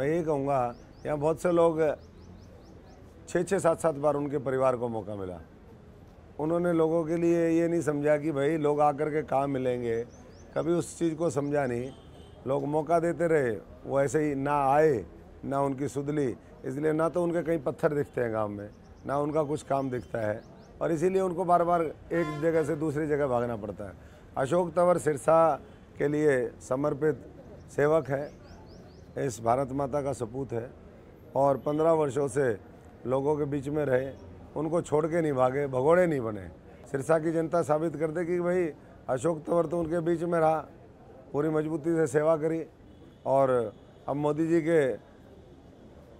मैं यही कहूँगा यहाँ बहुत से लोग छः छः सात सात बार उनके परिवार को मौका मिला उन्होंने लोगों के लिए ये नहीं समझा कि भाई लोग आकर के काम मिलेंगे कभी उस चीज़ को समझा नहीं लोग मौका देते रहे वो ऐसे ही ना आए ना उनकी सुधली इसलिए ना तो उनके कहीं पत्थर दिखते हैं गाँव में ना उनका कुछ काम दिखता है और इसीलिए उनको बार बार एक जगह से दूसरी जगह भागना पड़ता है अशोक तंवर सिरसा के लिए समर्पित सेवक है इस भारत माता का सपूत है और पंद्रह वर्षों से लोगों के बीच में रहे उनको छोड़ के नहीं भागे भगोड़े नहीं बने सिरसा की जनता साबित कर दे कि भाई अशोक तंवर तो उनके बीच में रहा पूरी मजबूती से सेवा करी और अब मोदी जी के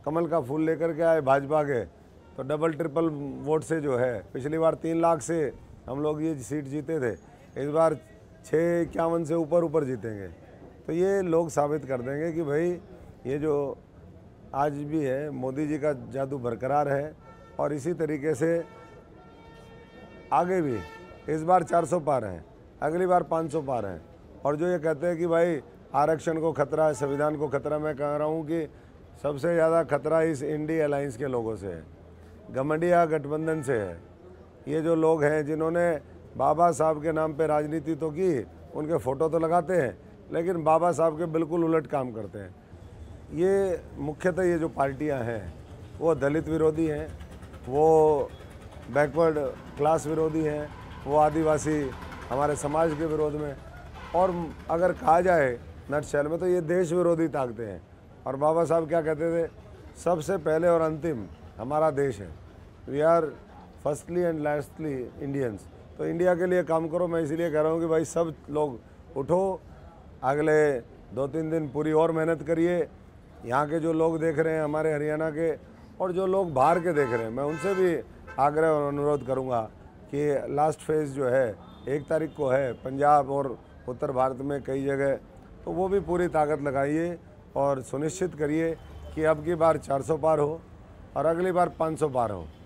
कमल का फूल लेकर के आए भाजपा के तो डबल ट्रिपल वोट से जो है पिछली बार तीन लाख से हम लोग ये सीट जीते थे इस बार छः इक्यावन से ऊपर ऊपर जीतेंगे तो ये लोग साबित कर देंगे कि भाई ये जो आज भी है मोदी जी का जादू बरकरार है और इसी तरीके से आगे भी इस बार 400 पार हैं अगली बार 500 पार हैं और जो ये कहते हैं कि भाई आरक्षण को खतरा है संविधान को खतरा मैं कह रहा हूँ कि सबसे ज़्यादा खतरा इस इंडी अलाइंस के लोगों से है गमंडिया गठबंधन से है ये जो लोग हैं जिन्होंने बाबा साहब के नाम पे राजनीति तो की उनके फ़ोटो तो लगाते हैं लेकिन बाबा साहब के बिल्कुल उलट काम करते हैं ये मुख्यतः ये जो पार्टियां हैं वो दलित विरोधी हैं वो बैकवर्ड क्लास विरोधी हैं वो आदिवासी हमारे समाज के विरोध में और अगर कहा जाए नट में तो ये देश विरोधी ताकते हैं और बाबा साहब क्या कहते थे सबसे पहले और अंतिम हमारा देश है we are firstly and lastly Indians तो इंडिया के लिए काम करो मैं इसीलिए कह रहा हूँ कि भाई सब लोग उठो अगले दो तीन दिन पूरी और मेहनत करिए यहाँ के जो लोग देख रहे हैं हमारे हरियाणा के और जो लोग बाहर के देख रहे हैं मैं उनसे भी आग्रह और अनुरोध करूँगा कि लास्ट फेज़ जो है एक तारीख को है पंजाब और उत्तर भारत में कई जगह तो वो भी पूरी ताकत लगाइए और सुनिश्चित करिए कि अब की बार 400 पार हो और अगली बार 500 पार हो